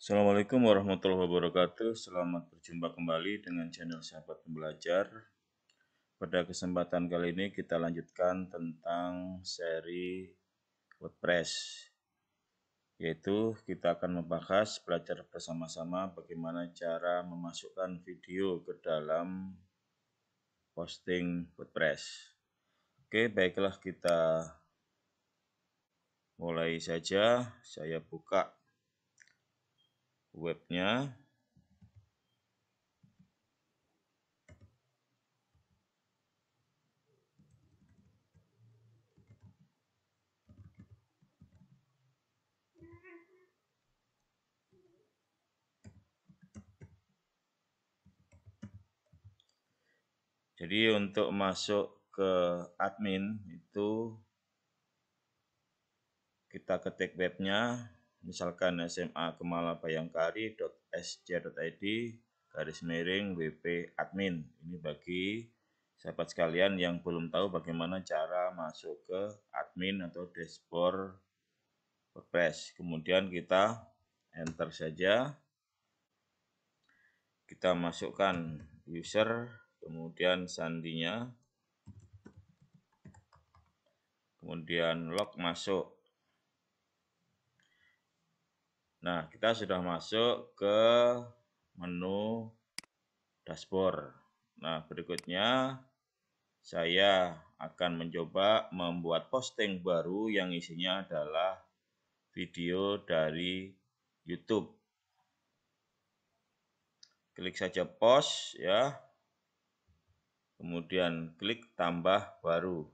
Assalamualaikum warahmatullahi wabarakatuh. Selamat berjumpa kembali dengan channel Sahabat Pembelajar. Pada kesempatan kali ini kita lanjutkan tentang seri WordPress. Yaitu kita akan membahas belajar bersama-sama bagaimana cara memasukkan video ke dalam posting WordPress. Oke, baiklah kita mulai saja. Saya buka webnya Jadi untuk masuk ke admin itu kita ketik webnya misalkan SMA Kemala .sj.id garis miring WP admin. Ini bagi sahabat sekalian yang belum tahu bagaimana cara masuk ke admin atau dashboard WordPress. Kemudian kita enter saja. Kita masukkan user, kemudian sandinya. Kemudian log masuk Nah, kita sudah masuk ke menu dashboard. Nah, berikutnya saya akan mencoba membuat posting baru yang isinya adalah video dari YouTube. Klik saja post ya. Kemudian klik tambah baru.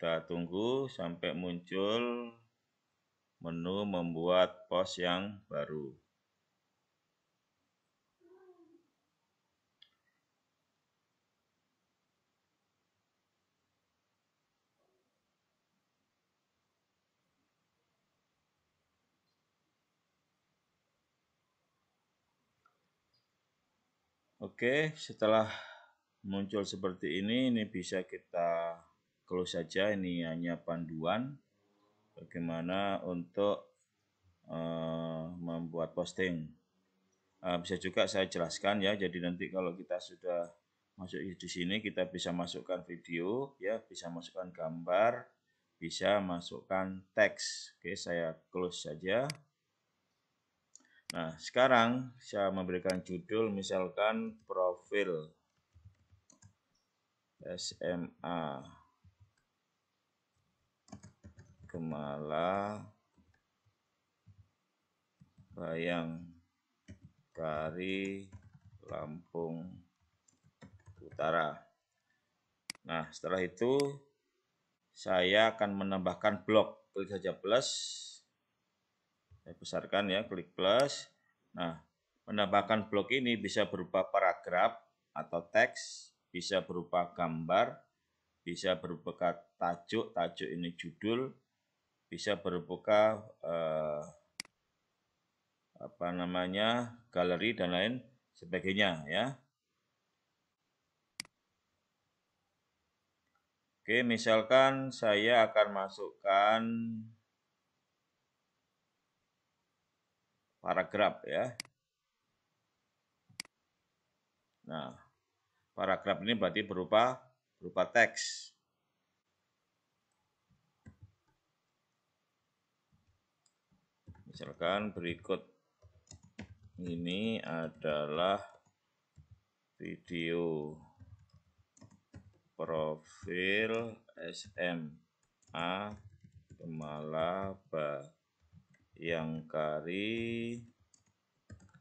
Kita tunggu sampai muncul menu membuat pos yang baru. Oke, setelah muncul seperti ini, ini bisa kita close saja ini hanya panduan bagaimana untuk uh, membuat posting uh, bisa juga saya jelaskan ya jadi nanti kalau kita sudah masuk di sini kita bisa masukkan video ya bisa masukkan gambar bisa masukkan teks oke saya close saja nah sekarang saya memberikan judul misalkan profil SMA Gemala kari Lampung Utara. Nah, setelah itu saya akan menambahkan blok. Klik saja plus. Saya besarkan ya, klik plus. Nah, menambahkan blok ini bisa berupa paragraf atau teks, bisa berupa gambar, bisa berupa tajuk, tajuk ini judul, bisa berbuka eh, apa namanya galeri dan lain sebagainya ya. Oke, misalkan saya akan masukkan paragraf ya. Nah, paragraf ini berarti berupa berupa teks. misalkan berikut ini adalah video profil SMA Kemalaba yang kari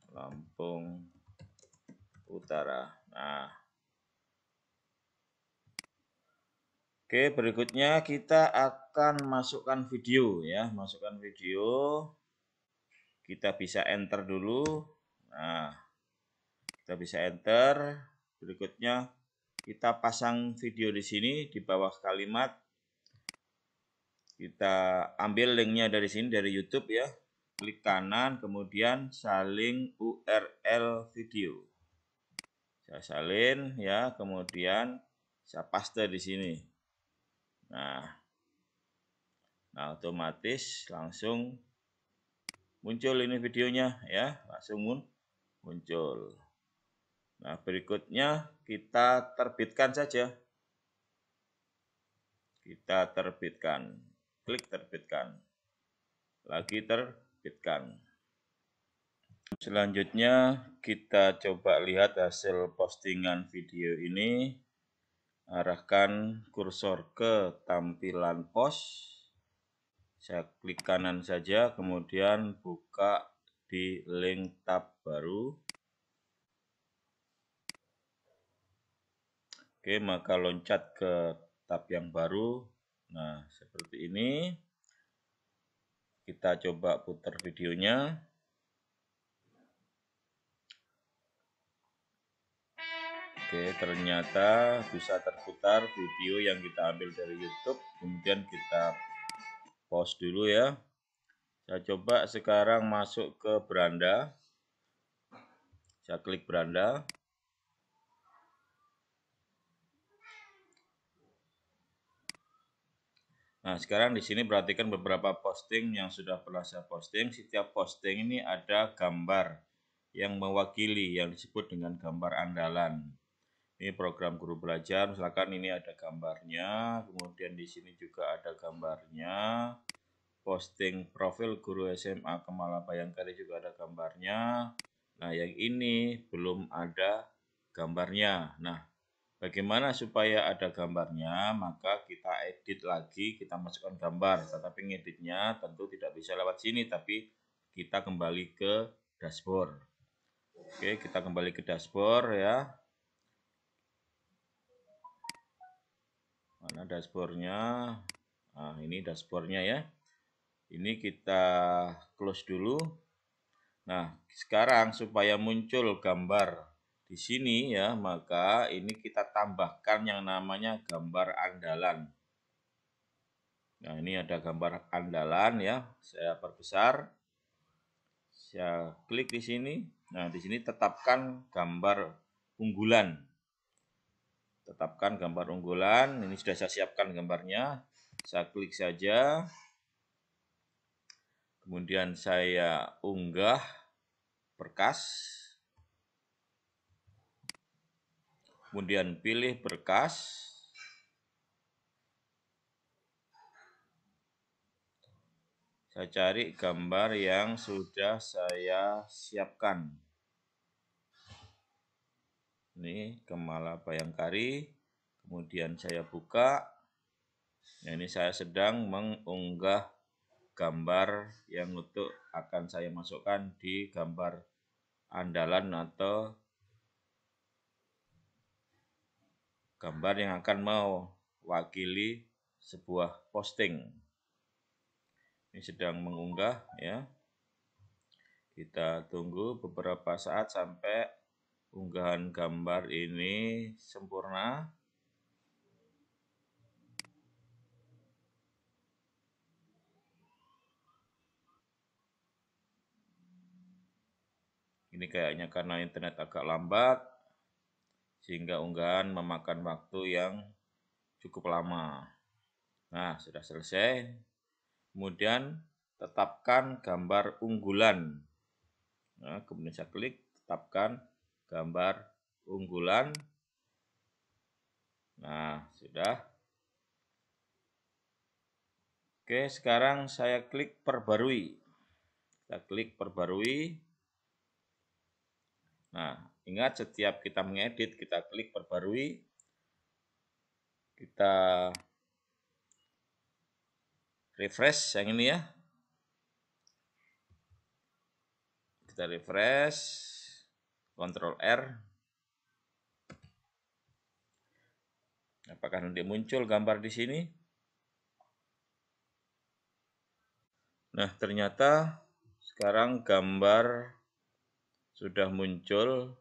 Lampung Utara. Nah, Oke, berikutnya kita akan masukkan video ya, masukkan video kita bisa enter dulu. Nah, kita bisa enter. Berikutnya kita pasang video di sini di bawah kalimat. Kita ambil linknya dari sini dari YouTube ya. Klik kanan, kemudian saling URL video. Saya salin ya, kemudian saya paste di sini. Nah, nah otomatis langsung muncul ini videonya ya langsung muncul nah berikutnya kita terbitkan saja kita terbitkan klik terbitkan lagi terbitkan selanjutnya kita coba lihat hasil postingan video ini arahkan kursor ke tampilan post saya klik kanan saja, kemudian buka di link tab baru. Oke, maka loncat ke tab yang baru. Nah, seperti ini. Kita coba putar videonya. Oke, ternyata bisa terputar video yang kita ambil dari YouTube, kemudian kita pause dulu ya saya coba sekarang masuk ke beranda saya klik beranda Nah, sekarang di sini perhatikan beberapa posting yang sudah pernah saya posting. Setiap posting ini ada gambar yang mewakili yang disebut dengan gambar andalan ini program guru belajar misalkan ini ada gambarnya kemudian di sini juga ada gambarnya posting profil guru SMA Kemala Bayangkari juga ada gambarnya nah yang ini belum ada gambarnya nah bagaimana supaya ada gambarnya maka kita edit lagi kita masukkan gambar tetapi ngeditnya tentu tidak bisa lewat sini tapi kita kembali ke dashboard oke kita kembali ke dashboard ya mana dashboardnya nah ini dashboardnya ya ini kita close dulu nah sekarang supaya muncul gambar di sini ya maka ini kita tambahkan yang namanya gambar andalan nah ini ada gambar andalan ya saya perbesar saya klik di sini nah di sini tetapkan gambar unggulan tetapkan gambar unggulan. Ini sudah saya siapkan gambarnya. Saya klik saja. Kemudian saya unggah berkas. Kemudian pilih berkas. Saya cari gambar yang sudah saya siapkan ini Kemala Bayangkari kemudian saya buka nah ini saya sedang mengunggah gambar yang untuk akan saya masukkan di gambar andalan atau gambar yang akan mewakili sebuah posting ini sedang mengunggah ya kita tunggu beberapa saat sampai unggahan gambar ini sempurna. Ini kayaknya karena internet agak lambat, sehingga unggahan memakan waktu yang cukup lama. Nah, sudah selesai. Kemudian tetapkan gambar unggulan. Nah, kemudian saya klik tetapkan gambar unggulan. Nah, sudah. Oke, sekarang saya klik perbarui. Kita klik perbarui. Nah, ingat setiap kita mengedit, kita klik perbarui. Kita refresh yang ini ya. Kita refresh. Ctrl R. Apakah nanti muncul gambar di sini? Nah, ternyata sekarang gambar sudah muncul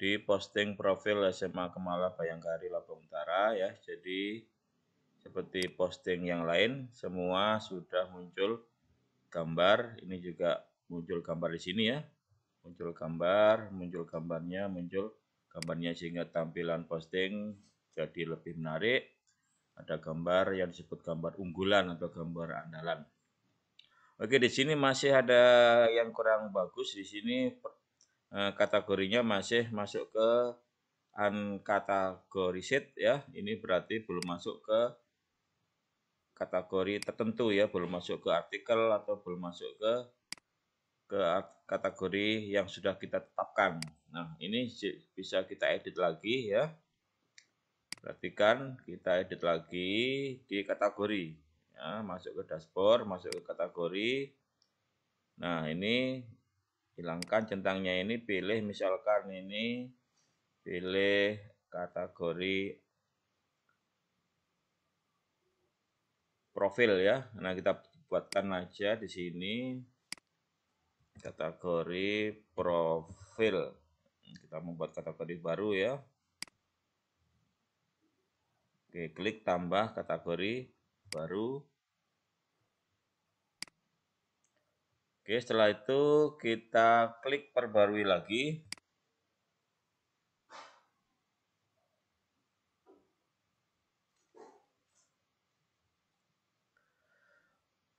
di posting profil SMA Kemala Bayangkari Lampung Utara ya. Jadi seperti posting yang lain semua sudah muncul gambar. Ini juga muncul gambar di sini ya muncul gambar, muncul gambarnya, muncul gambarnya sehingga tampilan posting jadi lebih menarik. Ada gambar yang disebut gambar unggulan atau gambar andalan. Oke, di sini masih ada yang kurang bagus. Di sini eh, kategorinya masih masuk ke set, ya. Ini berarti belum masuk ke kategori tertentu ya, belum masuk ke artikel atau belum masuk ke ke kategori yang sudah kita tetapkan. Nah, ini bisa kita edit lagi ya. Perhatikan, kita edit lagi di kategori. Ya, masuk ke dashboard, masuk ke kategori. Nah, ini hilangkan centangnya ini, pilih misalkan ini, pilih kategori profil ya. Nah, kita buatkan aja di sini kategori profil kita membuat kategori baru ya Oke klik tambah kategori baru Oke setelah itu kita klik perbarui lagi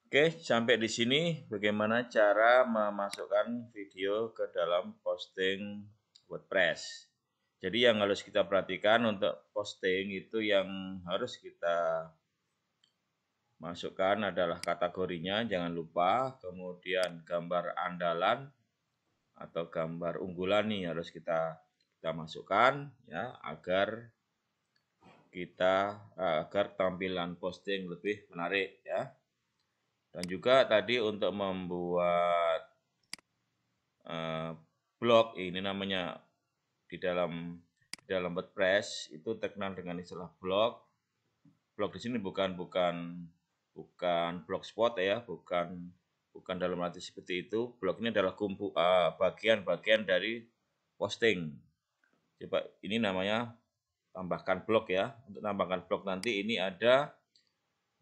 Oke, sampai di sini bagaimana cara memasukkan video ke dalam posting WordPress. Jadi yang harus kita perhatikan untuk posting itu yang harus kita masukkan adalah kategorinya, jangan lupa. Kemudian gambar andalan atau gambar unggulan nih harus kita kita masukkan ya agar kita eh, agar tampilan posting lebih menarik ya. Dan juga tadi untuk membuat eh, blog ini namanya di dalam di dalam WordPress itu terkenal dengan istilah blog. Blog di sini bukan bukan bukan blogspot ya, bukan bukan dalam arti seperti itu. Blog ini adalah kumpu eh, bagian-bagian bagian -bagian dari posting. Coba ini namanya tambahkan blog ya. Untuk tambahkan blog nanti ini ada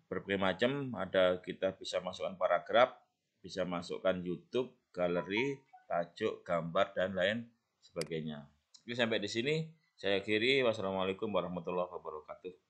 berbagai macam ada kita bisa masukkan paragraf bisa masukkan YouTube galeri tajuk gambar dan lain sebagainya oke sampai di sini saya kiri wassalamualaikum warahmatullahi wabarakatuh